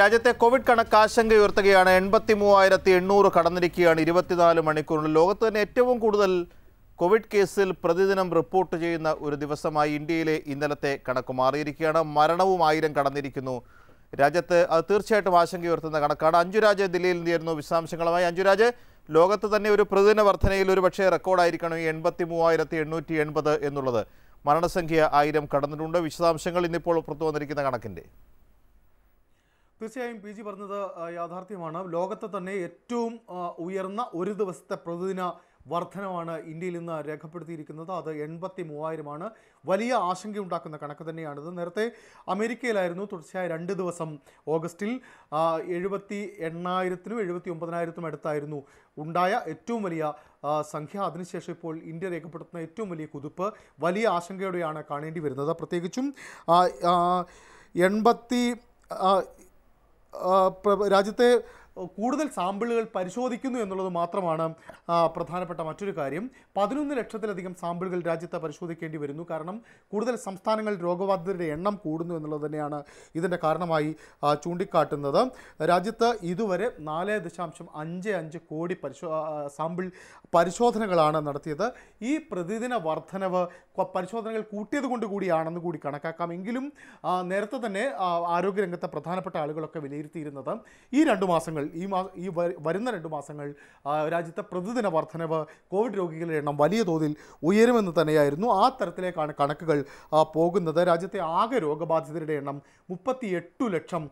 രാജ്യത്തെ കോവിഡ് കണക്ക് ആശങ്കയുയർത്തുകയാണ് എൺപത്തി മൂവായിരത്തി എണ്ണൂറ് കടന്നിരിക്കുകയാണ് ഇരുപത്തിനാല് മണിക്കൂറിൽ ലോകത്ത് തന്നെ ഏറ്റവും കൂടുതൽ കോവിഡ് കേസിൽ പ്രതിദിനം റിപ്പോർട്ട് ചെയ്യുന്ന ഒരു ദിവസമായി ഇന്ത്യയിലെ ഇന്നലത്തെ കണക്ക് മാറിയിരിക്കുകയാണ് മരണവും ആയിരം കടന്നിരിക്കുന്നു രാജ്യത്ത് അത് തീർച്ചയായിട്ടും ആശങ്കയുയർത്തുന്ന കണക്കാണ് അഞ്ജുരാജ് ദില്ലിയിൽ നിന്നായിരുന്നു വിശദാംശങ്ങളുമായി അഞ്ജുരാജ് ലോകത്ത് തന്നെ ഒരു പ്രതിദിന വർധനയിൽ ഒരു പക്ഷേ റെക്കോർഡായിരിക്കണം ഈ എൺപത്തി മൂവായിരത്തി എണ്ണൂറ്റി എൺപത് എന്നുള്ളത് മരണസംഖ്യ ആയിരം കടന്നിട്ടുണ്ട് വിശദാംശങ്ങൾ ഇന്നിപ്പോൾ പുറത്തു വന്നിരിക്കുന്ന കണക്കിൻ്റെ തീർച്ചയായും പി ജി പറഞ്ഞത് യാഥാർത്ഥ്യമാണ് ലോകത്തെ തന്നെ ഏറ്റവും ഉയർന്ന ഒരു ദിവസത്തെ പ്രതിദിന വർധനമാണ് ഇന്ത്യയിൽ ഇന്ന് രേഖപ്പെടുത്തിയിരിക്കുന്നത് അത് എൺപത്തി മൂവായിരമാണ് വലിയ ആശങ്കയുണ്ടാക്കുന്ന കണക്ക് തന്നെയാണിത് നേരത്തെ അമേരിക്കയിലായിരുന്നു തുടർച്ചയായ രണ്ട് ദിവസം ഓഗസ്റ്റിൽ എഴുപത്തി എണ്ണായിരത്തിനും എഴുപത്തി ഒമ്പതിനായിരത്തിനും അടുത്തായിരുന്നു ഉണ്ടായ ഏറ്റവും വലിയ സംഖ്യ അതിനുശേഷം ഇപ്പോൾ ഇന്ത്യ രേഖപ്പെടുത്തുന്ന ഏറ്റവും വലിയ കുതിപ്പ് വലിയ ആശങ്കയോടെയാണ് കാണേണ്ടി വരുന്നത് പ്രത്യേകിച്ചും എൺപത്തി राज्य കൂടുതൽ സാമ്പിളുകൾ പരിശോധിക്കുന്നു എന്നുള്ളത് മാത്രമാണ് പ്രധാനപ്പെട്ട മറ്റൊരു കാര്യം പതിനൊന്ന് ലക്ഷത്തിലധികം സാമ്പിളുകൾ രാജ്യത്ത് പരിശോധിക്കേണ്ടി വരുന്നു കാരണം കൂടുതൽ സംസ്ഥാനങ്ങൾ രോഗബാധിതരുടെ എണ്ണം കൂടുന്നു എന്നുള്ളത് തന്നെയാണ് ഇതിൻ്റെ കാരണമായി ചൂണ്ടിക്കാട്ടുന്നത് രാജ്യത്ത് ഇതുവരെ നാല് ദശാംശം അഞ്ച് അഞ്ച് കോടി പരിശോ സാമ്പിൾ പരിശോധനകളാണ് നടത്തിയത് ഈ പ്രതിദിന വർധനവ് പരിശോധനകൾ കൂട്ടിയത് കൊണ്ട് കൂടിയാണെന്ന് കൂടി കണക്കാക്കാം എങ്കിലും നേരത്തെ തന്നെ ആരോഗ്യരംഗത്തെ പ്രധാനപ്പെട്ട ആളുകളൊക്കെ വിലയിരുത്തിയിരുന്നത് ഈ രണ്ട് മാസങ്ങൾ ഈ മാസം ഈ വരുന്ന രണ്ട് മാസങ്ങൾ രാജ്യത്തെ പ്രതിദിന വർധനവ് കോവിഡ് രോഗികളുടെ എണ്ണം വലിയ തോതിൽ ഉയരുമെന്ന് തന്നെയായിരുന്നു ആ തരത്തിലേക്കാണ് കണക്കുകൾ പോകുന്നത് രാജ്യത്തെ ആകെ രോഗബാധിതരുടെ എണ്ണം മുപ്പത്തി ലക്ഷം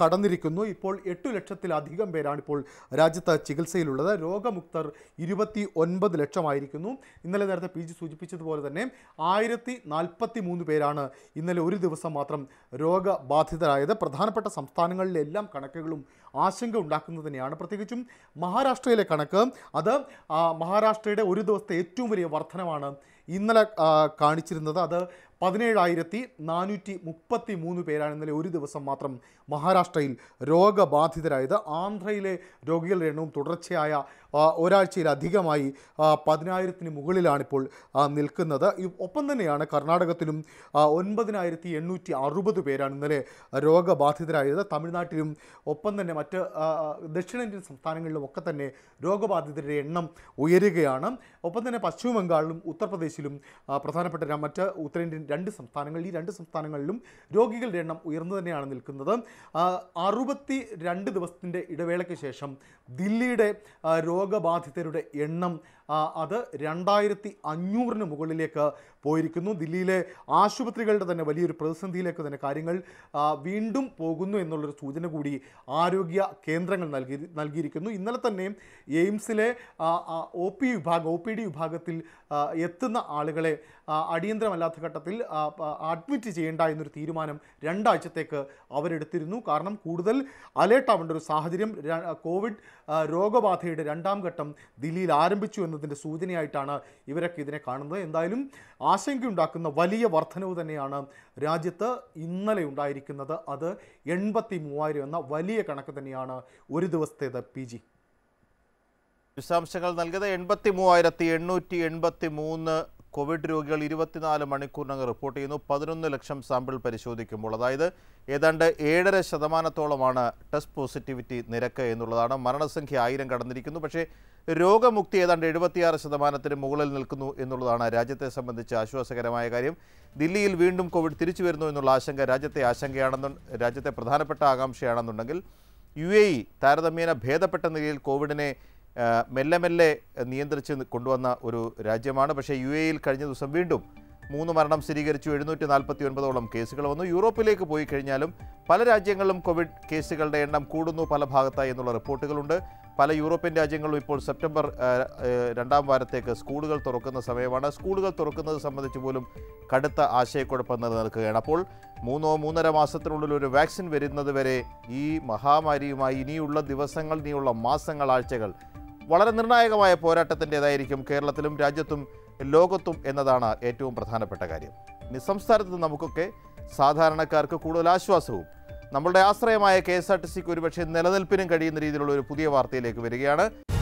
കടന്നിരിക്കുന്നു ഇപ്പോൾ എട്ട് ലക്ഷത്തിലധികം പേരാണ് ഇപ്പോൾ രാജ്യത്ത് ചികിത്സയിലുള്ളത് രോഗമുക്തർ ഇരുപത്തി ഒൻപത് ലക്ഷമായിരിക്കുന്നു ഇന്നലെ നേരത്തെ പി ജി സൂചിപ്പിച്ചതുപോലെ തന്നെ ആയിരത്തി നാൽപ്പത്തി മൂന്ന് പേരാണ് ഇന്നലെ ഒരു ദിവസം മാത്രം രോഗബാധിതരായത് പ്രധാനപ്പെട്ട സംസ്ഥാനങ്ങളിലെല്ലാം കണക്കുകളും ആശങ്ക തന്നെയാണ് പ്രത്യേകിച്ചും മഹാരാഷ്ട്രയിലെ കണക്ക് അത് മഹാരാഷ്ട്രയുടെ ഒരു ദിവസത്തെ ഏറ്റവും വലിയ വർധനമാണ് ഇന്നലെ കാണിച്ചിരുന്നത് അത് പതിനേഴായിരത്തി നാനൂറ്റി മുപ്പത്തി മൂന്ന് പേരാണ് ഇന്നലെ ഒരു ദിവസം മാത്രം മഹാരാഷ്ട്രയിൽ രോഗബാധിതരായത് ആന്ധ്രയിലെ രോഗികളുടെ എണ്ണവും തുടർച്ചയായ ഒരാഴ്ചയിലധികമായി പതിനായിരത്തിന് മുകളിലാണിപ്പോൾ നിൽക്കുന്നത് ഒപ്പം തന്നെയാണ് കർണാടകത്തിലും ഒൻപതിനായിരത്തി എണ്ണൂറ്റി അറുപത് പേരാണ് ഇന്നലെ രോഗബാധിതരായത് തമിഴ്നാട്ടിലും ഒപ്പം തന്നെ മറ്റ് ദക്ഷിണേന്ത്യൻ സംസ്ഥാനങ്ങളിലും ഒക്കെ തന്നെ രോഗബാധിതരുടെ എണ്ണം ഉയരുകയാണ് ഒപ്പം തന്നെ പശ്ചിമ ബംഗാളിലും ഉത്തർപ്രദേശിലും പ്രദേശിലും പ്രധാനപ്പെട്ട മറ്റ് ഉത്തരേന്ത്യൻ രണ്ട് സംസ്ഥാനങ്ങൾ ഈ രണ്ട് സംസ്ഥാനങ്ങളിലും രോഗികളുടെ എണ്ണം ഉയർന്നു തന്നെയാണ് നിൽക്കുന്നത് അറുപത്തി രണ്ട് ദിവസത്തിൻ്റെ ഇടവേളയ്ക്ക് ശേഷം ദില്ലിയുടെ രോഗബാധിതരുടെ എണ്ണം അത് രണ്ടായിരത്തി അഞ്ഞൂറിന് മുകളിലേക്ക് പോയിരിക്കുന്നു ദില്ലിയിലെ ആശുപത്രികളുടെ തന്നെ വലിയൊരു പ്രതിസന്ധിയിലേക്ക് തന്നെ കാര്യങ്ങൾ വീണ്ടും പോകുന്നു എന്നുള്ളൊരു സൂചന കൂടി ആരോഗ്യ കേന്ദ്രങ്ങൾ നൽകി നൽകിയിരിക്കുന്നു ഇന്നലെ തന്നെ എയിംസിലെ ഒ പി വിഭാഗം ഒ പി ഡി വിഭാഗത്തിൽ എത്തുന്ന ആളുകളെ അടിയന്തരമല്ലാത്ത ഘട്ടത്തിൽ അഡ്മിറ്റ് ചെയ്യേണ്ട എന്നൊരു തീരുമാനം രണ്ടാഴ്ചത്തേക്ക് അവരെടുത്തിരുന്നു കാരണം കൂടുതൽ അലേർട്ടാവേണ്ട ഒരു സാഹചര്യം കോവിഡ് രോഗബാധയുടെ രണ്ടാം ഘട്ടം ദില്ലിയിൽ ആരംഭിച്ചു എന്നതിൻ്റെ സൂചനയായിട്ടാണ് ഇവരൊക്കെ ഇതിനെ കാണുന്നത് എന്തായാലും ആശങ്കയുണ്ടാക്കുന്ന വലിയ വർധനവ് തന്നെയാണ് രാജ്യത്ത് ഇന്നലെ ഉണ്ടായിരിക്കുന്നത് അത് എൺപത്തി മൂവായിരം എന്ന വലിയ കണക്ക് തന്നെയാണ് ഒരു ദിവസത്തേത് പി ജി വിശദാംശങ്ങൾ നൽകിയത് എൺപത്തി മൂവായിരത്തി എണ്ണൂറ്റി എൺപത്തി മൂന്ന് കോവിഡ് രോഗികൾ ഇരുപത്തിനാല് മണിക്കൂറിനകം റിപ്പോർട്ട് ചെയ്യുന്നു പതിനൊന്ന് ലക്ഷം സാമ്പിൾ പരിശോധിക്കുമ്പോൾ അതായത് ഏതാണ്ട് ഏഴര ശതമാനത്തോളമാണ് ടെസ്റ്റ് പോസിറ്റിവിറ്റി നിരക്ക് എന്നുള്ളതാണ് മരണസംഖ്യ ആയിരം കടന്നിരിക്കുന്നു പക്ഷേ രോഗമുക്തി ഏതാണ്ട് എഴുപത്തിയാറ് ശതമാനത്തിന് മുകളിൽ നിൽക്കുന്നു എന്നുള്ളതാണ് രാജ്യത്തെ സംബന്ധിച്ച് ആശ്വാസകരമായ കാര്യം ദില്ലിയിൽ വീണ്ടും കോവിഡ് തിരിച്ചു വരുന്നു എന്നുള്ള ആശങ്ക രാജ്യത്തെ ആശങ്കയാണെന്നു രാജ്യത്തെ പ്രധാനപ്പെട്ട ആകാംക്ഷയാണെന്നുണ്ടെങ്കിൽ യു എ ഇ താരതമ്യേന ഭേദപ്പെട്ട നിലയിൽ കോവിഡിനെ മെല്ലെ മെല്ലെ നിയന്ത്രിച്ച് കൊണ്ടുവന്ന ഒരു രാജ്യമാണ് പക്ഷേ യു എയിൽ കഴിഞ്ഞ ദിവസം വീണ്ടും മൂന്ന് മരണം സ്ഥിരീകരിച്ചു എഴുന്നൂറ്റി നാൽപ്പത്തി ഒൻപതോളം കേസുകൾ വന്നു യൂറോപ്പിലേക്ക് പോയി കഴിഞ്ഞാലും പല രാജ്യങ്ങളിലും കോവിഡ് കേസുകളുടെ എണ്ണം കൂടുന്നു പല ഭാഗത്തായി എന്നുള്ള റിപ്പോർട്ടുകളുണ്ട് പല യൂറോപ്യൻ രാജ്യങ്ങളും ഇപ്പോൾ സെപ്റ്റംബർ രണ്ടാം വാരത്തേക്ക് സ്കൂളുകൾ തുറക്കുന്ന സമയമാണ് സ്കൂളുകൾ തുറക്കുന്നത് സംബന്ധിച്ച് പോലും കടുത്ത ആശയക്കുഴപ്പം നിലനിൽക്കുകയാണ് അപ്പോൾ മൂന്നോ മൂന്നര മാസത്തിനുള്ളിൽ ഒരു വാക്സിൻ വരുന്നത് വരെ ഈ മഹാമാരിയുമായി ഇനിയുള്ള ദിവസങ്ങൾ ഇനിയുള്ള മാസങ്ങൾ ആഴ്ചകൾ വളരെ നിർണായകമായ പോരാട്ടത്തിൻ്റെതായിരിക്കും കേരളത്തിലും രാജ്യത്തും ലോകത്തും എന്നതാണ് ഏറ്റവും പ്രധാനപ്പെട്ട കാര്യം നിസ്സംസ്ഥാനത്ത് നമുക്കൊക്കെ സാധാരണക്കാർക്ക് കൂടുതൽ ആശ്വാസവും നമ്മളുടെ ആശ്രയമായ കെ എസ് ആർ ടി സിക്ക് ഒരുപക്ഷെ നിലനിൽപ്പിനും കഴിയുന്ന രീതിയിലുള്ള ഒരു പുതിയ വാർത്തയിലേക്ക് വരികയാണ്